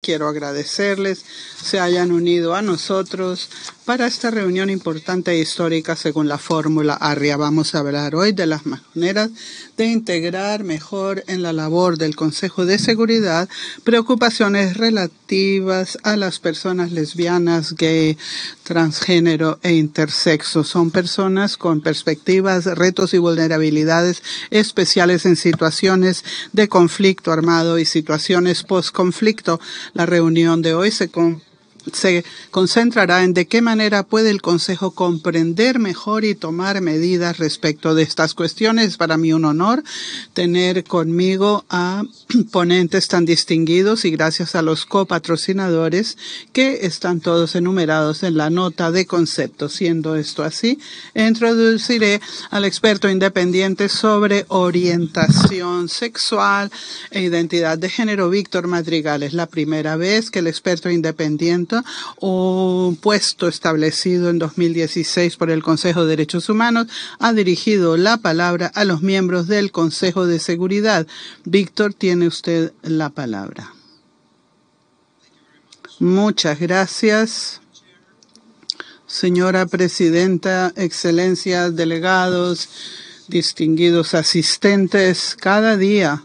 Quiero agradecerles se hayan unido a nosotros para esta reunión importante e histórica según la fórmula ARRIA. Vamos a hablar hoy de las maneras de integrar mejor en la labor del Consejo de Seguridad preocupaciones relativas a las personas lesbianas, gay, transgénero e intersexo. Son personas con perspectivas, retos y vulnerabilidades especiales en situaciones de conflicto armado y situaciones post-conflicto la reunión de hoy se con se concentrará en de qué manera puede el Consejo comprender mejor y tomar medidas respecto de estas cuestiones. Para mí un honor tener conmigo a ponentes tan distinguidos y gracias a los copatrocinadores que están todos enumerados en la nota de concepto. Siendo esto así, introduciré al experto independiente sobre orientación sexual e identidad de género, Víctor Madrigal. Es la primera vez que el experto independiente un puesto establecido en 2016 por el Consejo de Derechos Humanos, ha dirigido la palabra a los miembros del Consejo de Seguridad. Víctor, tiene usted la palabra. Muchas gracias. Señora Presidenta, Excelencias, delegados, distinguidos asistentes, cada día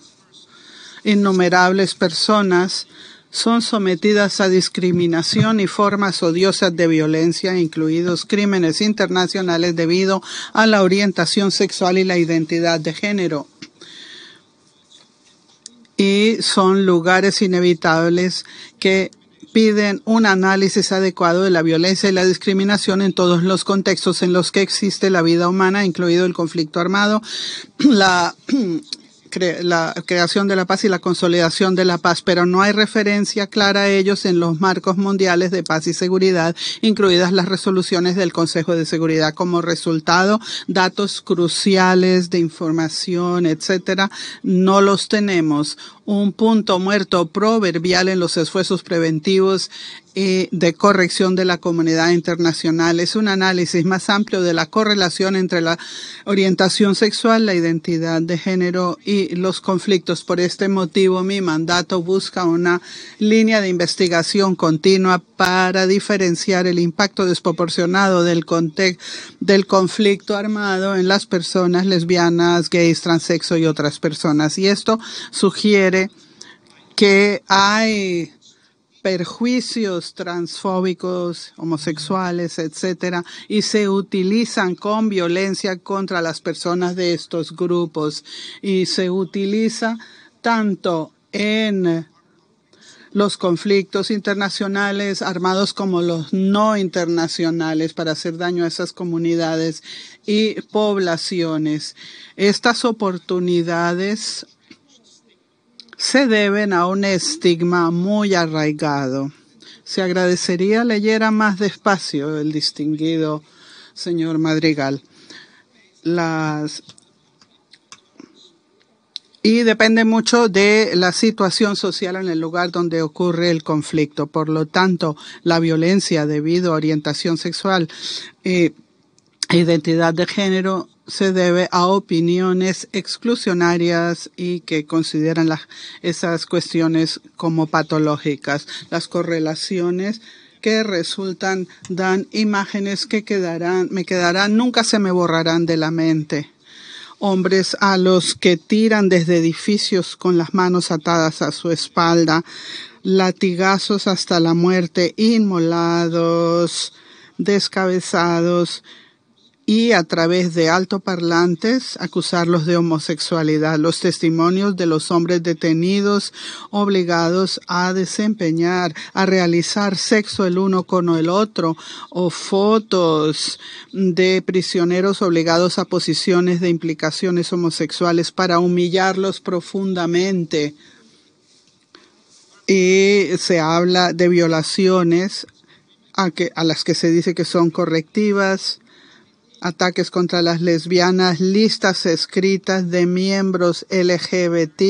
innumerables personas son sometidas a discriminación y formas odiosas de violencia, incluidos crímenes internacionales debido a la orientación sexual y la identidad de género. Y son lugares inevitables que piden un análisis adecuado de la violencia y la discriminación en todos los contextos en los que existe la vida humana, incluido el conflicto armado, la la creación de la paz y la consolidación de la paz, pero no hay referencia clara a ellos en los marcos mundiales de paz y seguridad, incluidas las resoluciones del Consejo de Seguridad. Como resultado, datos cruciales de información, etcétera, no los tenemos. Un punto muerto proverbial en los esfuerzos preventivos y de corrección de la comunidad internacional. Es un análisis más amplio de la correlación entre la orientación sexual, la identidad de género y los conflictos. Por este motivo, mi mandato busca una línea de investigación continua para diferenciar el impacto desproporcionado del, del conflicto armado en las personas lesbianas, gays, transexo y otras personas. Y esto sugiere que hay perjuicios transfóbicos, homosexuales, etcétera, y se utilizan con violencia contra las personas de estos grupos y se utiliza tanto en los conflictos internacionales armados como los no internacionales para hacer daño a esas comunidades y poblaciones. Estas oportunidades se deben a un estigma muy arraigado. Se agradecería leyera más despacio el distinguido señor Madrigal. Las y depende mucho de la situación social en el lugar donde ocurre el conflicto. Por lo tanto, la violencia debido a orientación sexual eh, e identidad de género se debe a opiniones exclusionarias y que consideran esas cuestiones como patológicas. Las correlaciones que resultan dan imágenes que quedarán, me quedarán, nunca se me borrarán de la mente. Hombres a los que tiran desde edificios con las manos atadas a su espalda, latigazos hasta la muerte, inmolados, descabezados, y a través de altoparlantes acusarlos de homosexualidad. Los testimonios de los hombres detenidos obligados a desempeñar, a realizar sexo el uno con el otro o fotos de prisioneros obligados a posiciones de implicaciones homosexuales para humillarlos profundamente. Y se habla de violaciones a, a las que se dice que son correctivas ataques contra las lesbianas, listas escritas de miembros LGBT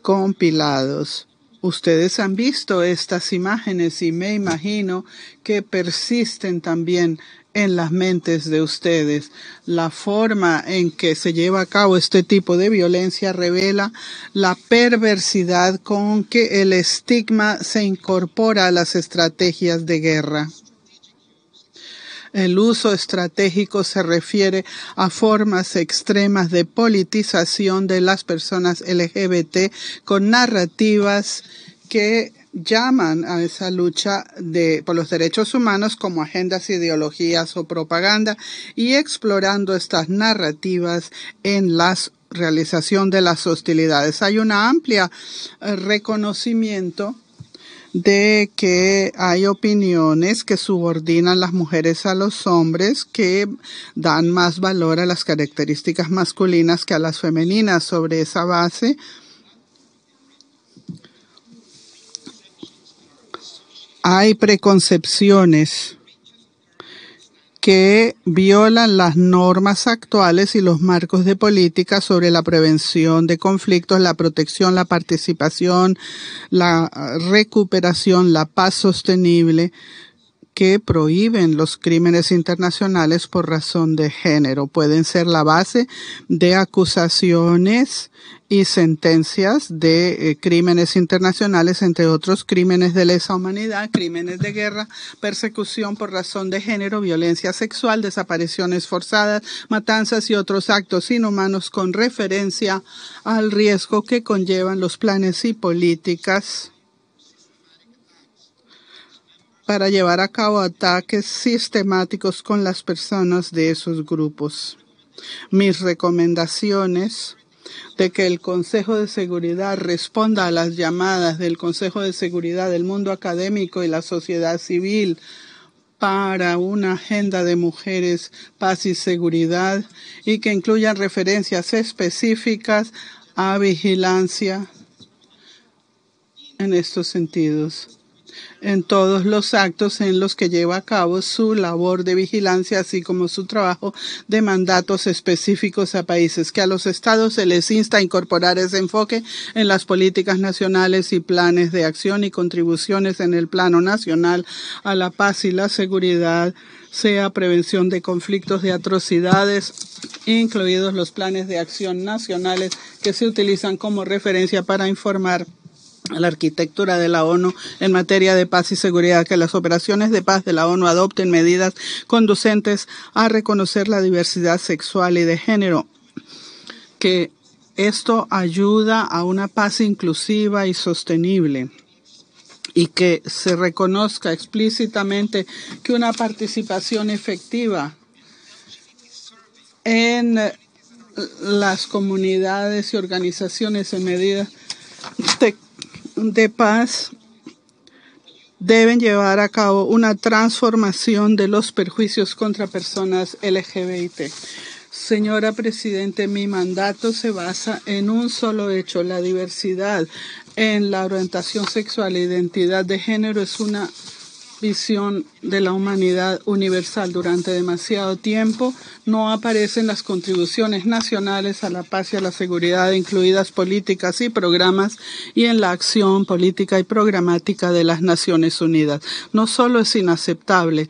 compilados. Ustedes han visto estas imágenes y me imagino que persisten también en las mentes de ustedes. La forma en que se lleva a cabo este tipo de violencia revela la perversidad con que el estigma se incorpora a las estrategias de guerra. El uso estratégico se refiere a formas extremas de politización de las personas LGBT con narrativas que llaman a esa lucha de, por los derechos humanos como agendas, ideologías o propaganda y explorando estas narrativas en la realización de las hostilidades. Hay un amplio eh, reconocimiento de que hay opiniones que subordinan las mujeres a los hombres, que dan más valor a las características masculinas que a las femeninas. Sobre esa base, hay preconcepciones que violan las normas actuales y los marcos de política sobre la prevención de conflictos, la protección, la participación, la recuperación, la paz sostenible, que prohíben los crímenes internacionales por razón de género. Pueden ser la base de acusaciones y sentencias de eh, crímenes internacionales, entre otros crímenes de lesa humanidad, crímenes de guerra, persecución por razón de género, violencia sexual, desapariciones forzadas, matanzas y otros actos inhumanos con referencia al riesgo que conllevan los planes y políticas para llevar a cabo ataques sistemáticos con las personas de esos grupos. Mis recomendaciones de que el Consejo de Seguridad responda a las llamadas del Consejo de Seguridad del mundo académico y la sociedad civil para una agenda de mujeres, paz y seguridad y que incluyan referencias específicas a vigilancia en estos sentidos en todos los actos en los que lleva a cabo su labor de vigilancia, así como su trabajo de mandatos específicos a países, que a los estados se les insta a incorporar ese enfoque en las políticas nacionales y planes de acción y contribuciones en el plano nacional a la paz y la seguridad sea prevención de conflictos de atrocidades, incluidos los planes de acción nacionales que se utilizan como referencia para informar la arquitectura de la ONU en materia de paz y seguridad, que las operaciones de paz de la ONU adopten medidas conducentes a reconocer la diversidad sexual y de género, que esto ayuda a una paz inclusiva y sostenible y que se reconozca explícitamente que una participación efectiva en las comunidades y organizaciones en medidas de de paz deben llevar a cabo una transformación de los perjuicios contra personas LGBT. Señora Presidente, mi mandato se basa en un solo hecho, la diversidad en la orientación sexual e identidad de género es una visión de la humanidad universal durante demasiado tiempo, no aparecen las contribuciones nacionales a la paz y a la seguridad, incluidas políticas y programas, y en la acción política y programática de las Naciones Unidas. No solo es inaceptable,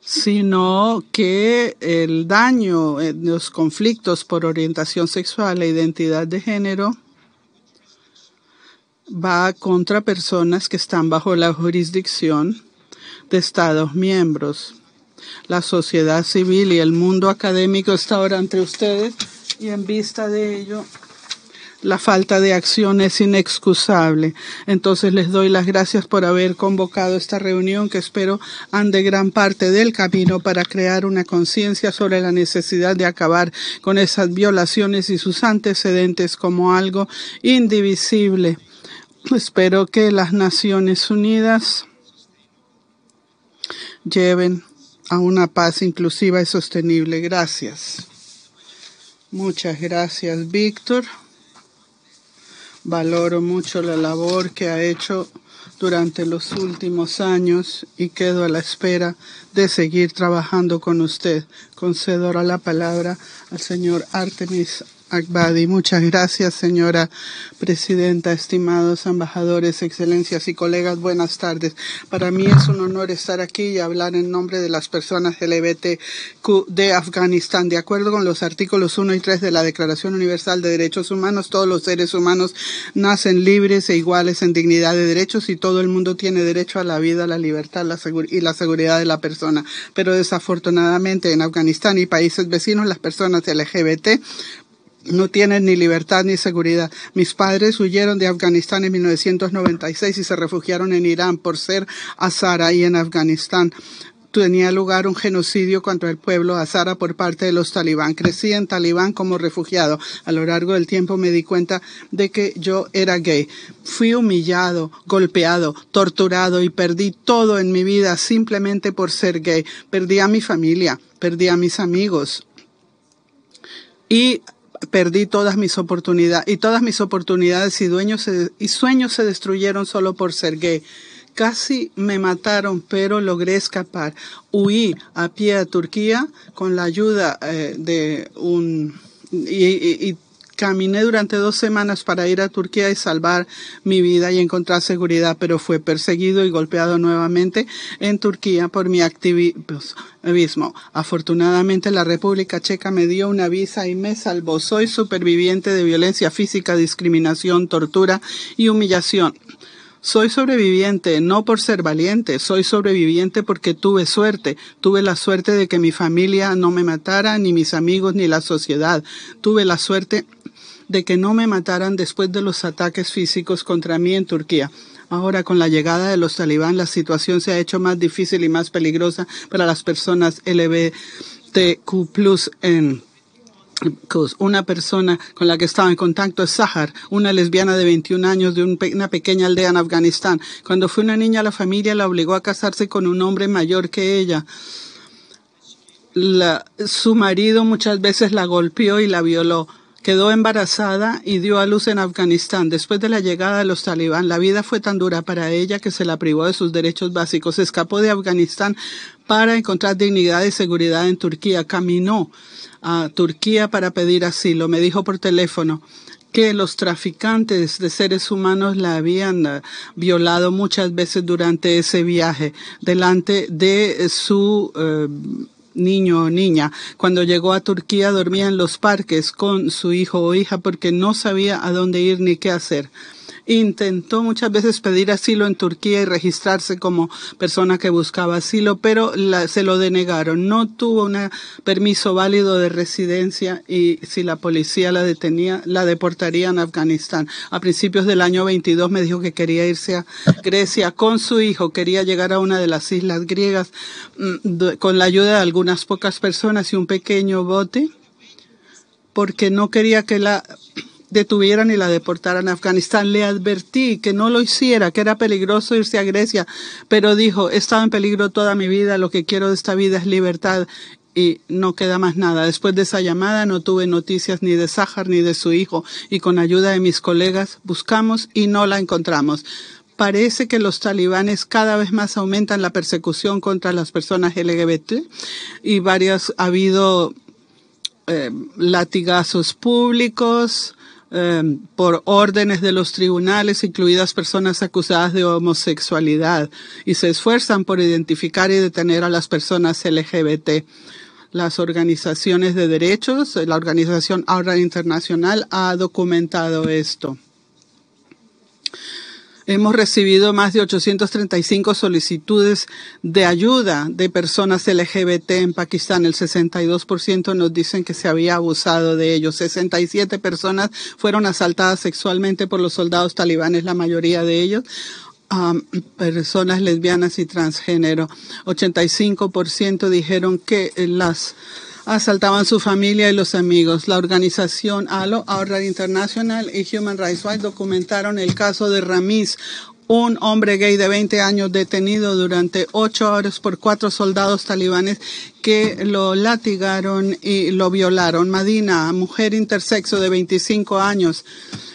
sino que el daño en eh, los conflictos por orientación sexual e identidad de género va contra personas que están bajo la jurisdicción de Estados miembros. La sociedad civil y el mundo académico está ahora entre ustedes y en vista de ello la falta de acción es inexcusable. Entonces les doy las gracias por haber convocado esta reunión que espero ande gran parte del camino para crear una conciencia sobre la necesidad de acabar con esas violaciones y sus antecedentes como algo indivisible Espero que las Naciones Unidas lleven a una paz inclusiva y sostenible. Gracias. Muchas gracias, Víctor. Valoro mucho la labor que ha hecho durante los últimos años y quedo a la espera de seguir trabajando con usted. Concedo ahora la palabra al señor Artemis Akbadi. Muchas gracias, señora presidenta, estimados embajadores, excelencias y colegas. Buenas tardes. Para mí es un honor estar aquí y hablar en nombre de las personas LGBTQ de Afganistán. De acuerdo con los artículos 1 y 3 de la Declaración Universal de Derechos Humanos, todos los seres humanos nacen libres e iguales en dignidad de derechos y todo el mundo tiene derecho a la vida, la libertad la y la seguridad de la persona. Pero desafortunadamente en Afganistán y países vecinos, las personas LGBT no tienen ni libertad ni seguridad. Mis padres huyeron de Afganistán en 1996 y se refugiaron en Irán por ser azara y en Afganistán tenía lugar un genocidio contra el pueblo azara por parte de los talibán. Crecí en talibán como refugiado. A lo largo del tiempo me di cuenta de que yo era gay. Fui humillado, golpeado, torturado y perdí todo en mi vida simplemente por ser gay. Perdí a mi familia, perdí a mis amigos. Y perdí todas mis oportunidades y todas mis oportunidades y, dueños y sueños se destruyeron solo por ser gay. Casi me mataron, pero logré escapar. Huí a pie a Turquía con la ayuda eh, de un... Y, y, y Caminé durante dos semanas para ir a Turquía y salvar mi vida y encontrar seguridad, pero fue perseguido y golpeado nuevamente en Turquía por mi activismo. Afortunadamente la República Checa me dio una visa y me salvó. Soy superviviente de violencia física, discriminación, tortura y humillación. Soy sobreviviente, no por ser valiente, soy sobreviviente porque tuve suerte. Tuve la suerte de que mi familia no me matara, ni mis amigos, ni la sociedad. Tuve la suerte de que no me mataran después de los ataques físicos contra mí en Turquía. Ahora, con la llegada de los talibán, la situación se ha hecho más difícil y más peligrosa para las personas LBTQ en una persona con la que estaba en contacto es Sahar, una lesbiana de 21 años de una pequeña aldea en Afganistán. Cuando fue una niña, la familia la obligó a casarse con un hombre mayor que ella. su marido muchas veces la golpeó y la violó. Quedó embarazada y dio a luz en Afganistán. Después de la llegada de los talibán, la vida fue tan dura para ella que se la privó de sus derechos básicos. escapó de Afganistán para encontrar dignidad y seguridad en Turquía. Caminó a Turquía para pedir asilo. Me dijo por teléfono que los traficantes de seres humanos la habían eh, violado muchas veces durante ese viaje delante de su eh, niño o niña. Cuando llegó a Turquía dormía en los parques con su hijo o hija porque no sabía a dónde ir ni qué hacer intentó muchas veces pedir asilo en Turquía y registrarse como persona que buscaba asilo, pero se lo denegaron. No tuvo un permiso válido de residencia y si la policía la detenía, la deportaría a Afganistán. A principios del año 22 me dijo que quería irse a Grecia con su hijo, quería llegar a una de las islas griegas mm, con la ayuda de algunas pocas personas y un pequeño bote porque no quería que la detuvieran y la deportaran a Afganistán. Le advertí que no lo hiciera, que era peligroso irse a Grecia, pero dijo, he estado en peligro toda mi vida, lo que quiero de esta vida es libertad y no queda más nada. Después de esa llamada no tuve noticias ni de Sájar ni de su hijo y con ayuda de mis colegas buscamos y no la encontramos. Parece que los talibanes cada vez más aumentan la persecución contra las personas LGBT y varias ha habido eh, latigazos públicos, Em, por órdenes de los tribunales, incluidas personas acusadas de homosexualidad, y se esfuerzan por identificar y detener a las personas LGBT las organizaciones de derechos, eh, la organización Ahora Internacional ha documentado esto. Hemos recibido más de 835 solicitudes de ayuda de personas LGBT en Pakistán. El 62% nos dicen que se había abusado de ellos. 67 personas fueron asaltadas sexualmente por los soldados talibanes, la mayoría de ellos. Um, personas lesbianas y transgénero. 85% dijeron que las asaltaban su familia y los amigos. La organización ALO, Aurora International y Human Rights Watch documentaron el caso de Ramiz, un hombre gay de 20 años detenido durante ocho horas por cuatro soldados talibanes que lo latigaron y lo violaron. Madina, mujer intersexo de 25 años,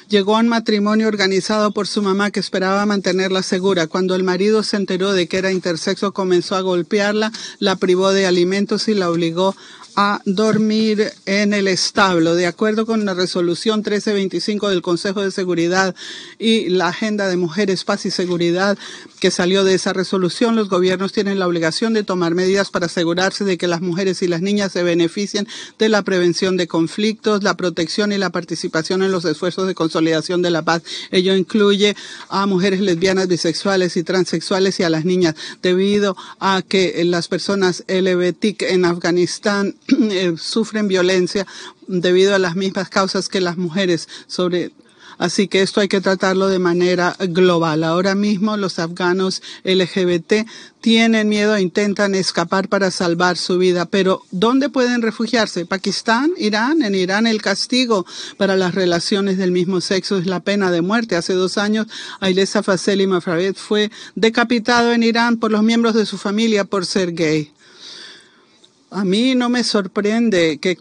llegó a un matrimonio organizado por su mamá que esperaba mantenerla segura. Cuando el marido se enteró de que era intersexo, comenzó a golpearla, la privó de alimentos y la obligó a dormir en el establo, de acuerdo con la resolución 1325 del Consejo de Seguridad y la agenda de mujeres, paz y seguridad que salió de esa resolución. Los gobiernos tienen la obligación de tomar medidas para asegurarse de que las mujeres y las niñas se beneficien de la prevención de conflictos, la protección y la participación en los esfuerzos de consolidación de la paz. Ello incluye a mujeres lesbianas, bisexuales y transexuales y a las niñas, debido a que las personas LBTIC en Afganistán Eh, sufren violencia debido a las mismas causas que las mujeres sobre Así que esto hay que tratarlo de manera global. Ahora mismo los afganos LGBT tienen miedo e intentan escapar para salvar su vida. Pero ¿dónde pueden refugiarse? Pakistán, Irán. En Irán el castigo para las relaciones del mismo sexo es la pena de muerte. Hace dos años Ailesa Faseli Mafravet fue decapitado en Irán por los miembros de su familia por ser gay. A mí no me sorprende que,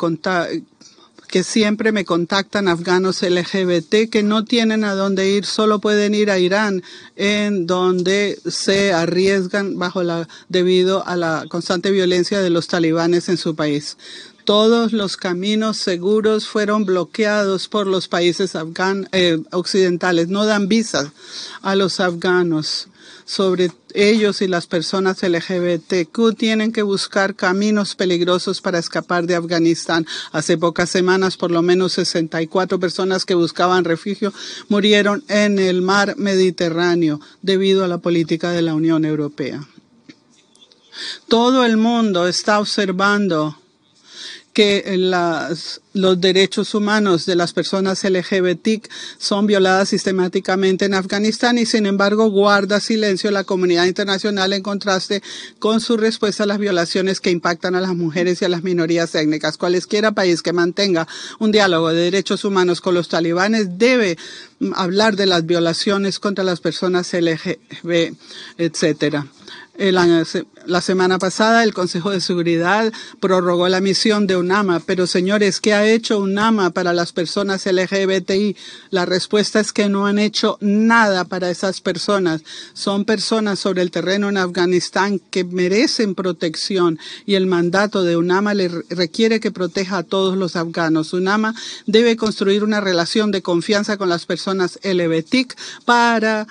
que siempre me contactan afganos LGBT que no tienen a dónde ir, solo pueden ir a Irán, en donde se arriesgan bajo la, debido a la constante violencia de los talibanes en su país. Todos los caminos seguros fueron bloqueados por los países afgan eh, occidentales. No dan visas a los afganos sobre ellos y las personas LGBTQ tienen que buscar caminos peligrosos para escapar de Afganistán. Hace pocas semanas, por lo menos 64 personas que buscaban refugio murieron en el mar Mediterráneo debido a la política de la Unión Europea. Todo el mundo está observando que eh, las, los derechos humanos de las personas LGBT son violadas sistemáticamente en Afganistán y sin embargo guarda silencio la comunidad internacional en contraste con su respuesta a las violaciones que impactan a las mujeres y a las minorías étnicas. Cualesquiera país que mantenga un diálogo de derechos humanos con los talibanes debe mm, hablar de las violaciones contra las personas LGBT, etcétera. La, semana pasada el Consejo de Seguridad prorrogó la misión de UNAMA, pero señores, ¿qué ha hecho UNAMA para las personas LGBTI? La respuesta es que no han hecho nada para esas personas. Son personas sobre el terreno en Afganistán que merecen protección y el mandato de UNAMA le requiere que proteja a todos los afganos. UNAMA debe construir una relación de confianza con las personas LGBTI para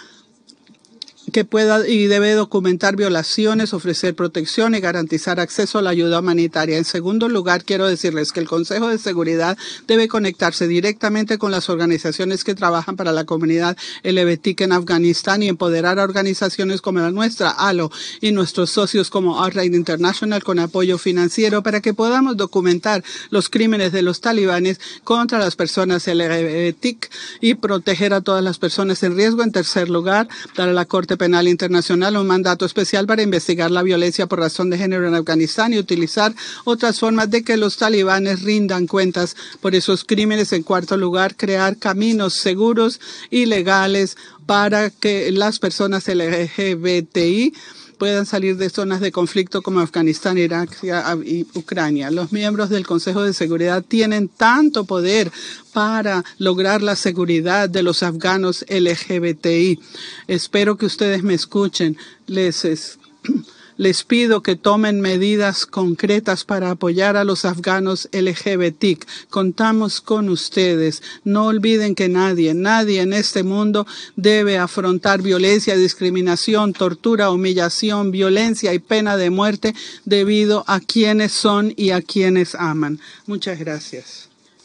que pueda y debe documentar violaciones, ofrecer protección y garantizar acceso a la ayuda humanitaria. En segundo lugar, quiero decirles que el Consejo de Seguridad debe conectarse directamente con las organizaciones que trabajan para la comunidad LGBTQ en Afganistán y empoderar a organizaciones como la nuestra, ALO, y nuestros socios como Outright International con apoyo financiero para que podamos documentar los crímenes de los talibanes contra las personas LGBTQ y proteger a todas las personas en riesgo. En tercer lugar, dar a la Corte Penal Internacional un mandato especial para investigar la violencia por razón de género en Afganistán y utilizar otras formas de que los talibanes rindan cuentas por esos crímenes. En cuarto lugar, crear caminos seguros y legales para que las personas LGBTI puedan salir de zonas de conflicto como Afganistán, Irak y Ucrania. Los miembros del Consejo de Seguridad tienen tanto poder para lograr la seguridad de los afganos LGBTI. Espero que ustedes me escuchen. Les les pido que tomen medidas concretas para apoyar a los afganos LGBT. Contamos con ustedes. No olviden que nadie, nadie en este mundo debe afrontar violencia, discriminación, tortura, humillación, violencia y pena de muerte debido a quienes son y a quienes aman. Muchas gracias.